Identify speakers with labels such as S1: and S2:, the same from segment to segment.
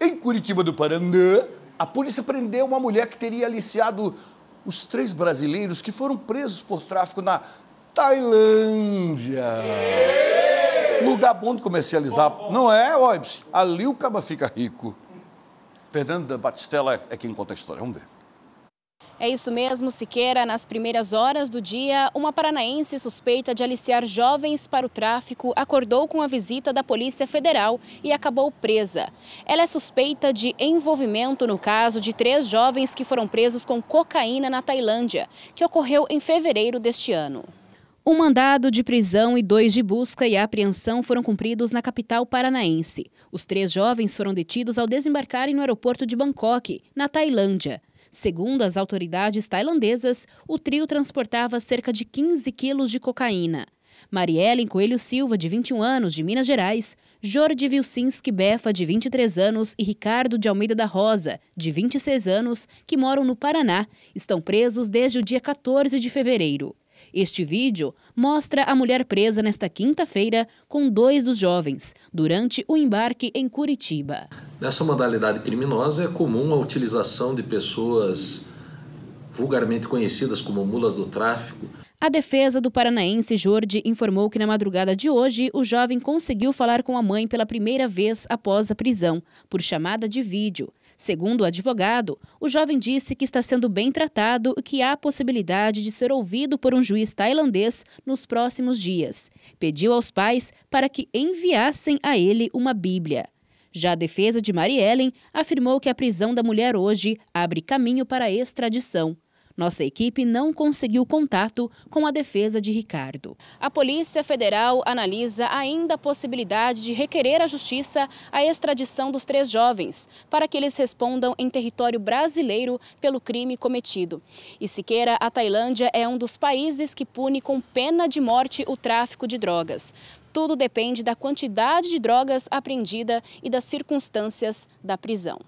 S1: Em Curitiba do Paraná, a polícia prendeu uma mulher que teria aliciado os três brasileiros que foram presos por tráfico na Tailândia. Lugar bom de comercializar, não é, Oibs? Ali o caba fica rico. Fernanda Batistella é, é quem conta a história, vamos ver.
S2: É isso mesmo, Siqueira. Nas primeiras horas do dia, uma paranaense suspeita de aliciar jovens para o tráfico acordou com a visita da Polícia Federal e acabou presa. Ela é suspeita de envolvimento no caso de três jovens que foram presos com cocaína na Tailândia, que ocorreu em fevereiro deste ano. Um mandado de prisão e dois de busca e apreensão foram cumpridos na capital paranaense. Os três jovens foram detidos ao desembarcarem no aeroporto de Bangkok, na Tailândia. Segundo as autoridades tailandesas, o trio transportava cerca de 15 quilos de cocaína. Marielle Coelho Silva, de 21 anos, de Minas Gerais, Jordi Vilsinski Befa, de 23 anos, e Ricardo de Almeida da Rosa, de 26 anos, que moram no Paraná, estão presos desde o dia 14 de fevereiro. Este vídeo mostra a mulher presa nesta quinta-feira com dois dos jovens, durante o embarque em Curitiba.
S1: Nessa modalidade criminosa é comum a utilização de pessoas vulgarmente conhecidas como mulas do tráfico.
S2: A defesa do paranaense Jordi informou que na madrugada de hoje o jovem conseguiu falar com a mãe pela primeira vez após a prisão, por chamada de vídeo. Segundo o advogado, o jovem disse que está sendo bem tratado e que há a possibilidade de ser ouvido por um juiz tailandês nos próximos dias. Pediu aos pais para que enviassem a ele uma Bíblia. Já a defesa de Mariellen afirmou que a prisão da mulher hoje abre caminho para a extradição. Nossa equipe não conseguiu contato com a defesa de Ricardo. A Polícia Federal analisa ainda a possibilidade de requerer à Justiça a extradição dos três jovens para que eles respondam em território brasileiro pelo crime cometido. E Siqueira, a Tailândia é um dos países que pune com pena de morte o tráfico de drogas. Tudo depende da quantidade de drogas apreendida e das circunstâncias da prisão.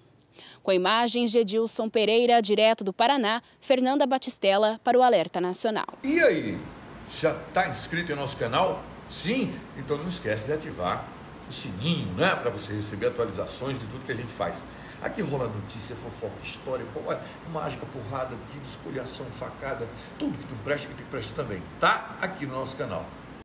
S2: Com imagens de Edilson Pereira, direto do Paraná, Fernanda Batistella para o Alerta Nacional.
S1: E aí, já está inscrito em nosso canal? Sim? Então não esquece de ativar o sininho, né? Para você receber atualizações de tudo que a gente faz. Aqui rola notícia, fofoca, história, mágica, porrada, tiro, escolhação, facada, tudo que tu presta, que tem que presta também, tá? Aqui no nosso canal.